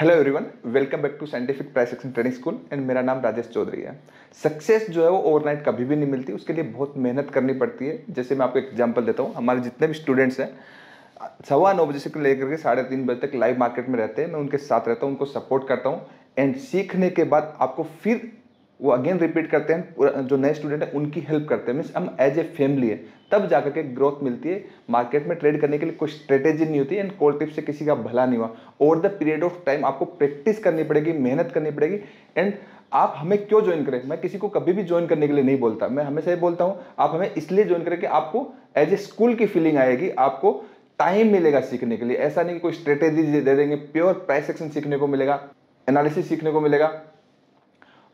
Hello everyone welcome back to scientific price action training school and मेरा नाम राजेश चौधरी है success जो है वो ओवरनाइट कभी भी नहीं मिलती उसके लिए बहुत मेहनत करनी पड़ती है जैसे मैं आपको एग्जांपल देता हूँ हमारे जितने भी स्टूडेंट्स हैं सवा नौ बजे से लेकर के साढ़े तीन बजे तक लाइव मार्केट में रहते हैं मैं उनके साथ रहता हूँ उनको सपोर्ट करता हूँ एंड सीखने के बाद आपको फिर वो अगेन रिपीट करते हैं जो नए स्टूडेंट हैं उनकी हेल्प करते हैं मीन्स हम एज ए फैमिली है तब जाकर के ग्रोथ मिलती है मार्केट में ट्रेड करने के लिए कोई स्ट्रेटेजी नहीं होती एंड कोल टिप से किसी का भला नहीं हुआ over the period of time आपको प्रैक्टिस करनी पड़ेगी मेहनत करनी पड़ेगी एंड आप हमें क्यों ज्वाइन करें मैं किसी को कभी भी ज्वाइन करने के लिए नहीं बोलता मैं हमेशा ये बोलता हूँ आप हमें इसलिए ज्वाइन करें कि आपको एज ए स्कूल की फीलिंग आएगी आपको टाइम मिलेगा सीखने के लिए ऐसा नहीं कि कोई स्ट्रेटेजी दे देंगे प्योर प्राइस एक्शन सीखने को मिलेगा एनालिसिस सीखने को मिलेगा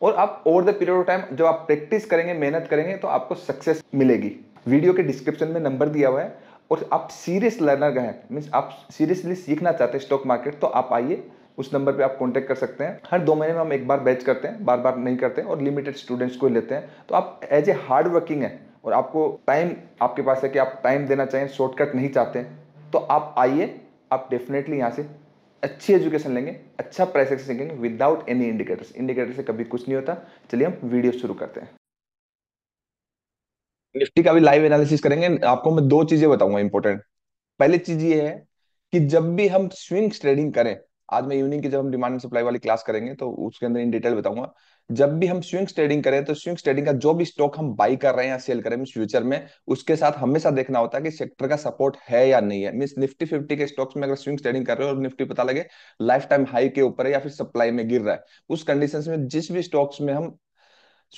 और आप over the period of time जब आप प्रैक्टिस करेंगे मेहनत करेंगे तो आपको सक्सेस मिलेगी वीडियो के डिस्क्रिप्शन में नंबर दिया हुआ है और आप सीरियस लर्नर हैं मीन्स आप सीरियसली सीखना चाहते हैं स्टॉक मार्केट तो आप आइए उस नंबर पे आप कांटेक्ट कर सकते हैं हर दो महीने में हम एक बार बैच करते हैं बार बार नहीं करते हैं और लिमिटेड स्टूडेंट्स को लेते हैं तो आप एज ए हार्ड वर्किंग है और आपको टाइम आपके पास है कि आप टाइम देना चाहें शॉर्टकट नहीं चाहते तो आप आइए आप डेफिनेटली यहाँ से अच्छी एजुकेशन लेंगे अच्छा प्राइस एक्शन लेंगे विदाउट एनी इंडिकेटर्स इंडिकेटर से कभी कुछ नहीं होता चलिए हम वीडियो शुरू करते हैं निफ्टी का भी लाइव एनालिसिस करेंगे आपको मैं दो चीजें बताऊंगा इंपॉर्टेंट पहली चीज ये है कि जब भी हम स्विंग ट्रेडिंग करें आज मैं इवनिंग की जब हम डिमांड सप्लाई वाली क्लास करेंगे तो उसके अंदर इन डिटेल बताऊंगा जब भी हम स्विंग्स ट्रेडिंग करें तो स्विंग्स ट्रेडिंग का जो भी स्टॉक हम बाई कर रहे हैं या सेल कर रहे हैं फ्यूचर में उसके साथ हमेशा देखना होता है कि सेक्टर का सपोर्ट है या नहीं है मीन निफ्टी फिफ्टी के स्टॉक्स में अगर स्विंग्स ट्रेडिंग कर रहे हो और निफ्टी पता लगे लाइफ टाइम हाई के ऊपर है या फिर सप्लाई में गिर रहा है उस कंडीशन में जिस भी स्टॉक्स में हम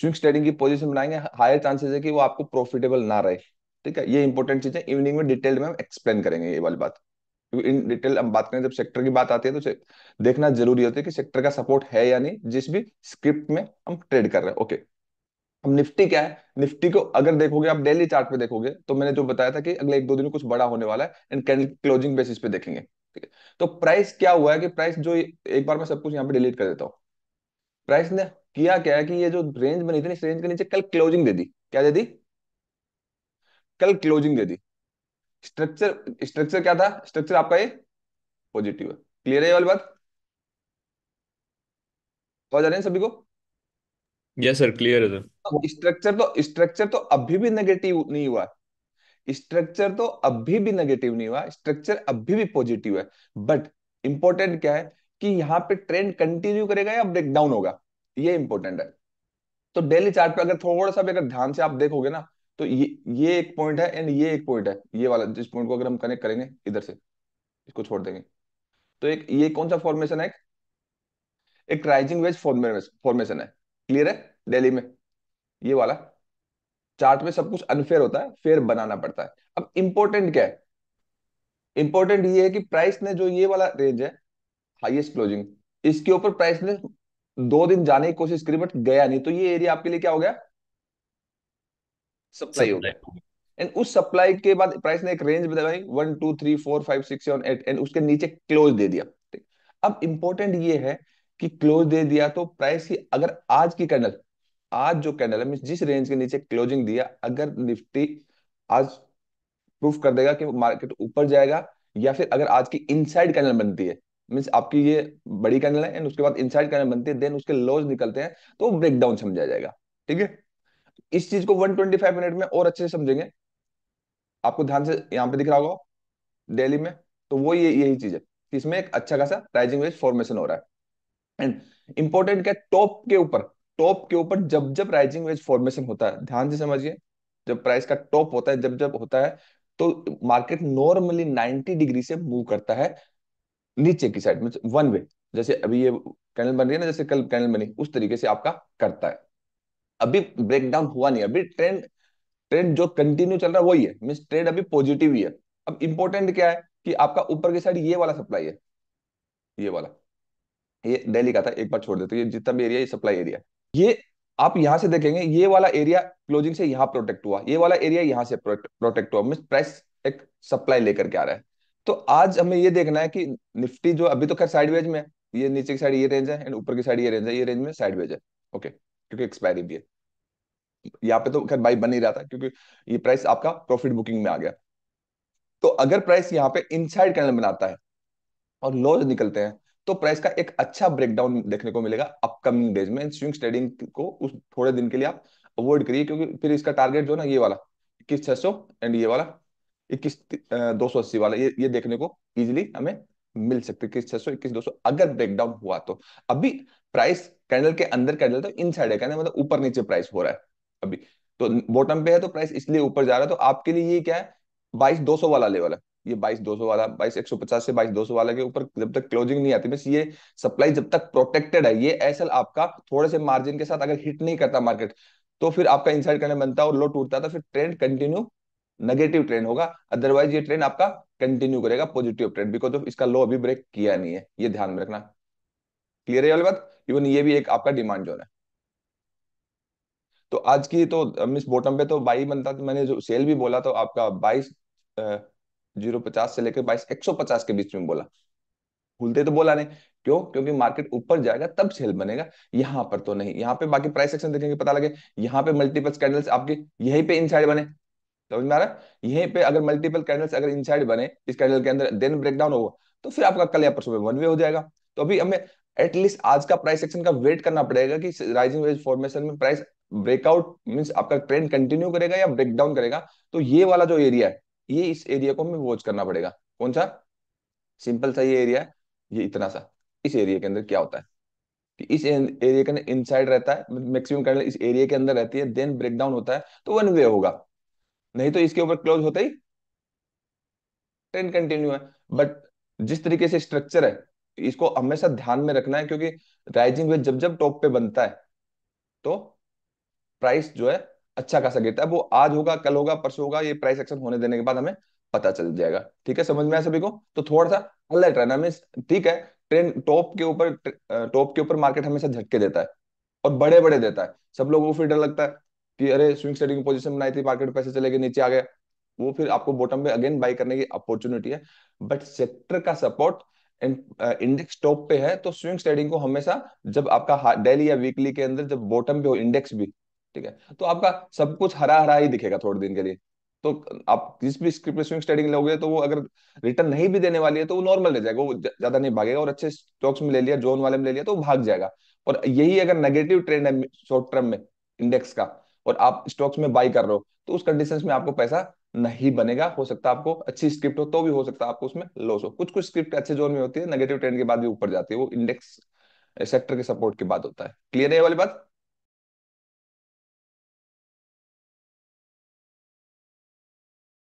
स्विंग्स ट्रेडिंग की पोजिशन बनाएंगे हायर चांसेस है कि वो आपको प्रॉफिटेबल ना रहे ठीक है ये इंपॉर्टेंट चीज है इवनिंग में डिटेल में हम एक्सप्लेन करेंगे ये वाली बात इन डिटेल हम बात करें जब सेक्टर की बात आती है तो देखना जरूरी होता है कि सेक्टर का सपोर्ट है या नहीं जिस भी स्क्रिप्ट में हम ट्रेड कर रहे हैं ओके अब निफ्टी क्या है निफ्टी को अगर देखोगे आप डेली चार्ट पे देखोगे तो मैंने जो बताया था कि अगले एक दो दिन कुछ बड़ा होने वाला है एंड कैंडल क्लोजिंग बेसिस पे देखेंगे ठीक है तो प्राइस क्या हुआ है कि प्राइस जो एक बार मैं सब कुछ यहाँ पे डिलीट कर देता हूँ प्राइस ने किया क्या है कि ये जो रेंज बनी थी ना इस रेंज के नीचे कल क्लोजिंग दे दी क्या दे दी कल क्लोजिंग दे दी स्ट्रक्चर स्ट्रक्चर क्या था स्ट्रक्चर आपका ये पॉजिटिव है क्लियर है ये वाली बात समझ तो जा रहे हैं सभी को यस सर क्लियर है सर तो स्ट्रक्चर तो स्ट्रक्चर तो अभी भी नेगेटिव नहीं हुआ स्ट्रक्चर तो अभी भी नेगेटिव नहीं हुआ स्ट्रक्चर अभी भी पॉजिटिव है बट इंपॉर्टेंट क्या है कि यहाँ पे ट्रेंड कंटिन्यू करेगा या ब्रेकडाउन होगा ये इंपॉर्टेंट है तो डेली चार्ट पे अगर थोड़ा सा भी अगर ध्यान से आप देखोगे ना तो ये ये एक पॉइंट है एंड ये एक पॉइंट है ये वाला जिस पॉइंट को अगर हम कनेक्ट करेंगे इधर से इसको छोड़ देंगे तो एक ये कौन सा फॉर्मेशन है एक राइजिंग वेज फॉर्मेशन है क्लियर है दिल्ली में ये वाला चार्ट में सब कुछ अनफेयर होता है फेयर बनाना पड़ता है अब इंपॉर्टेंट क्या है इंपॉर्टेंट ये है कि प्राइस ने जो ये वाला रेंज है हाइएस्ट क्लोजिंग इसके ऊपर प्राइस ने दो दिन जाने की कोशिश करी बट गया नहीं तो ये एरिया आपके लिए क्या हो गया सप्लाई हो गया एंड उस सप्लाई के बाद प्राइस ने एक रेंज बताई one two three four five six seven eight and उसके नीचे क्लोज दे दिया अब इंपॉर्टेंट ये है कि क्लोज दे दिया तो प्राइस की अगर आज की कैंडल आज जो कैंडल है जिस रेंज के नीचे क्लोजिंग दिया अगर निफ्टी आज प्रूफ कर देगा कि मार्केट ऊपर जाएगा या फिर अगर आज की इनसाइड कैंडल बनती है मीन्स आपकी ये बड़ी कैंडल है एंड उसके बाद इनसाइड कैंडल बनती है देन उसके लॉज निकलते हैं तो ब्रेकडाउन समझा जाएगा ठीक है इस चीज को 125 मिनट में और अच्छे से समझेंगे आपको ध्यान से यहाँ पे दिख रहा होगा डेली में तो वो ये यही चीज है कि इसमें एक अच्छा खासा राइजिंग वेज फॉर्मेशन हो रहा है एंड इंपॉर्टेंट क्या टॉप के ऊपर टॉप के ऊपर जब जब राइजिंग वेज फॉर्मेशन होता है ध्यान से समझिए जब प्राइस का टॉप होता है जब जब होता है तो मार्केट नॉर्मली 90 डिग्री से मूव करता है नीचे की साइड में वन वे जैसे अभी ये कैनल बन रही है ना जैसे कल कैनल बनी उस तरीके से आपका करता है अभी ब्रेकडाउन हुआ नहीं अभी ट्रेंड ट्रेंड जो कंटिन्यू चल रहा है वही है मीन ट्रेंड अभी पॉजिटिव ही है अब इंपॉर्टेंट क्या है कि आपका ऊपर की साइड ये वाला सप्लाई है ये वाला ये डेली का था एक बार छोड़ देते तो ये जितना भी एरिया ये सप्लाई एरिया ये आप यहां से देखेंगे ये वाला एरिया क्लोजिंग से यहाँ प्रोटेक्ट हुआ ये वाला एरिया यहाँ से प्रोटेक्ट हुआ मीन प्राइस एक सप्लाई लेकर के आ रहा है तो आज हमें ये देखना है कि निफ्टी जो अभी तो खैर साइडवेज में है ये नीचे की साइड ये रेंज है एंड ऊपर की साइड ये रेंज है ये रेंज में साइडवेज है ओके okay. क्योंकि एक्सपायरी भी है यहाँ पे तो खैर बाई बन नहीं रहा था क्योंकि ये प्राइस आपका प्रॉफिट बुकिंग में आ गया तो अगर प्राइस यहाँ पे इनसाइड कैनल बनाता है और लोज निकलते हैं तो प्राइस का एक अच्छा ब्रेकडाउन देखने को मिलेगा अपकमिंग डेज में स्विंग ट्रेडिंग को उस थोड़े दिन के लिए आप अवॉइड करिए क्योंकि फिर इसका टारगेट जो ना ये वाला इक्कीस छह सौ एंड ये वाला इक्कीस दो सौ अस्सी वाला ये ये देखने को इजिली हमें मिल सकते इक्कीस छह सौ इक्कीस दो सौ अगर ब्रेकडाउन हुआ तो अभी प्राइस कैंडल के अंदर कैंडल तो इन साइड है मतलब ऊपर नीचे प्राइस हो रहा है अभी तो बॉटम पे है तो प्राइस इसलिए ऊपर जा रहा है तो आपके लिए ये क्या है बाईस दो सौ वाला लेवल है ये बाईस दो सौ वाला बाईस एक सौ पचास से बाईस दो सौ वाला के ऊपर जब तक क्लोजिंग नहीं आती बस ये सप्लाई जब तक प्रोटेक्टेड है ये एसल आपका थोड़े से मार्जिन के साथ अगर हिट नहीं करता मार्केट तो फिर आपका इनसाइड करने बनता है और लो टूटता था तो फिर ट्रेंड कंटिन्यू नेगेटिव ट्रेंड होगा अदरवाइज ये ट्रेंड आपका कंटिन्यू करेगा पॉजिटिव ट्रेंड बिकॉज ऑफ इसका लो अभी ब्रेक किया नहीं है ये ध्यान में रखना क्लियर है वाली बात इवन ये भी एक आपका डिमांड जोन है तो आज की तो मिस बॉटम पे तो बाई बनता तो मैंने जो सेल भी बोला तो आपका बाईस जीरो पचास से लेकर बाईस एक सौ पचास के बीच में बोला भूलते तो बोला नहीं क्यों क्योंकि मार्केट ऊपर जाएगा तब सेल बनेगा यहाँ पर तो नहीं यहाँ पे बाकी प्राइस सेक्शन देखेंगे पता लगे यहाँ पे मल्टीपल कैंडल्स आपके यहीं पे इनसाइड बने समझ में आ रहा है यहीं पे अगर मल्टीपल कैंडल्स अगर इनसाइड बने इस कैंडल के अंदर देन ब्रेकडाउन होगा तो फिर आपका कल या परसों में वन वे हो जाएगा तो अभी हमें एटलीस्ट आज का प्राइस एक्शन का वेट करना पड़ेगा कि राइजिंग वेज फॉर्मेशन में प्राइस ब्रेकआउट मीन आपका ट्रेंड कंटिन्यू करेगा या ब्रेकडाउन करेगा तो ये वाला जो एरिया है ये इस एरिया को हमें वॉच करना पड़ेगा कौन सा सिंपल सा ये एरिया ये इतना सा इस एरिया के अंदर क्या होता है कि इस एरिया के अंदर इनसाइड रहता है मैक्सिमम कैंडल इस एरिया के अंदर रहती है देन ब्रेकडाउन होता है तो वन वे होगा नहीं तो इसके ऊपर क्लोज होता ही ट्रेंड कंटिन्यू है बट जिस तरीके से स्ट्रक्चर है इसको हमेशा ध्यान में रखना है क्योंकि राइजिंग वेज जब जब टॉप पे बनता है तो प्राइस जो है अच्छा खासा गिरता है वो आज होगा कल होगा परसों होगा ये प्राइस एक्शन होने देने के बाद हमें पता चल जाएगा ठीक है समझ में आया सभी को तो थोड़ा सा अलर्ट रहना हमें ठीक है ट्रेंड टॉप के ऊपर टॉप के ऊपर मार्केट हमेशा झटके देता है और बड़े बड़े देता है सब लोगों को फिर डर लगता है कि अरे स्विंग ट्रेडिंग पोजिशन बनाई थी मार्केट पैसे चले गए नीचे आ गए वो फिर आपको बॉटम में अगेन बाई करने की अपॉर्चुनिटी है बट सेक्टर का सपोर्ट इंडेक्स टॉप पे है तो स्विंग स्टेडिंग को हमेशा जब आपका डेली या वीकली के अंदर जब बॉटम पे हो इंडेक्स भी ठीक है तो आपका सब कुछ हरा हरा ही दिखेगा थोड़े दिन के लिए तो आप जिस भी स्क्रिप्ट में स्विंग स्टेडिंग लोगे तो वो अगर रिटर्न नहीं भी देने वाली है तो वो नॉर्मल रह जाएगा वो ज्यादा नहीं भागेगा और अच्छे स्टॉक्स में ले लिया जोन वाले में ले लिया तो वो भाग जाएगा और यही अगर नेगेटिव ट्रेंड है शॉर्ट टर्म में इंडेक्स का और आप स्टॉक्स में बाई कर रहे हो तो उस कंडीशन में आपको पैसा नहीं बनेगा हो सकता आपको अच्छी स्क्रिप्ट हो तो भी हो सकता है आपको उसमें लॉस हो कुछ कुछ स्क्रिप्ट अच्छे जोन में होती है नेगेटिव ट्रेंड के बाद भी ऊपर जाती है वो इंडेक्स सेक्टर के सपोर्ट के बाद होता है क्लियर है ये वाली बात